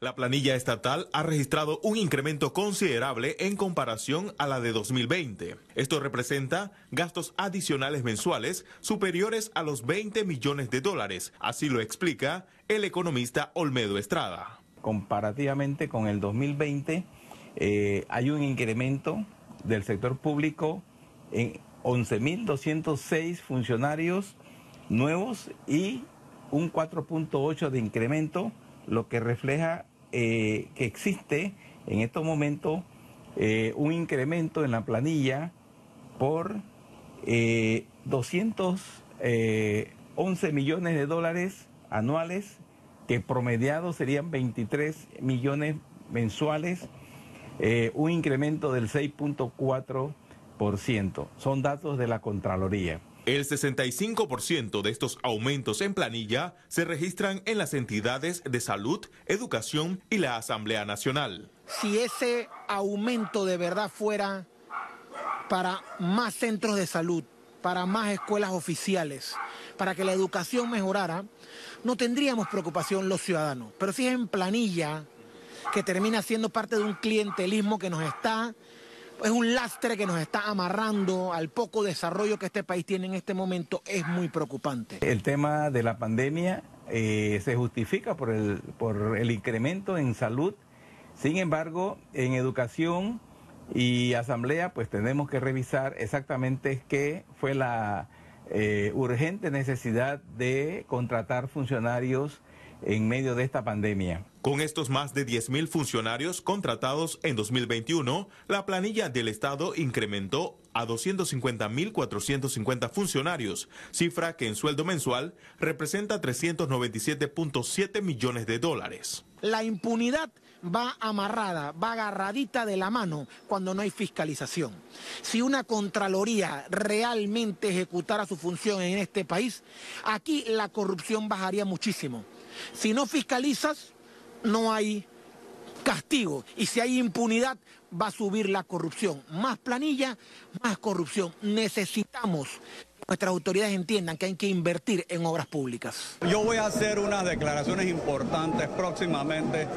La planilla estatal ha registrado un incremento considerable en comparación a la de 2020. Esto representa gastos adicionales mensuales superiores a los 20 millones de dólares, así lo explica el economista Olmedo Estrada. Comparativamente con el 2020, eh, hay un incremento del sector público en 11.206 funcionarios nuevos y un 4.8 de incremento lo que refleja eh, que existe en estos momentos eh, un incremento en la planilla por 211 eh, millones de dólares anuales, que promediados serían 23 millones mensuales, un incremento del 6.4%. Son datos de la Contraloría. El 65% de estos aumentos en planilla se registran en las entidades de salud, educación y la Asamblea Nacional. Si ese aumento de verdad fuera para más centros de salud, para más escuelas oficiales, para que la educación mejorara, no tendríamos preocupación los ciudadanos. Pero si es en planilla, que termina siendo parte de un clientelismo que nos está es un lastre que nos está amarrando al poco desarrollo que este país tiene en este momento, es muy preocupante. El tema de la pandemia eh, se justifica por el, incremento en salud, sin embargo, en educación y asamblea, pues tenemos que revisar exactamente qué fue la eh, urgente necesidad de contratar funcionarios en medio de esta pandemia. Con estos más de 10.000 funcionarios contratados en 2021, la planilla del Estado incrementó a 250.450 funcionarios, cifra que en sueldo mensual representa 397.7 millones de dólares. La impunidad va amarrada, va agarradita de la mano cuando no hay fiscalización. Si una Contraloría realmente ejecutara su función en este país, aquí la corrupción bajaría muchísimo. Si no fiscalizas, no hay castigo. Y si hay impunidad, va a subir la corrupción. Más planilla, más corrupción. Necesitamos que nuestras autoridades entiendan que hay que invertir en obras públicas. Yo voy a hacer unas declaraciones importantes próximamente.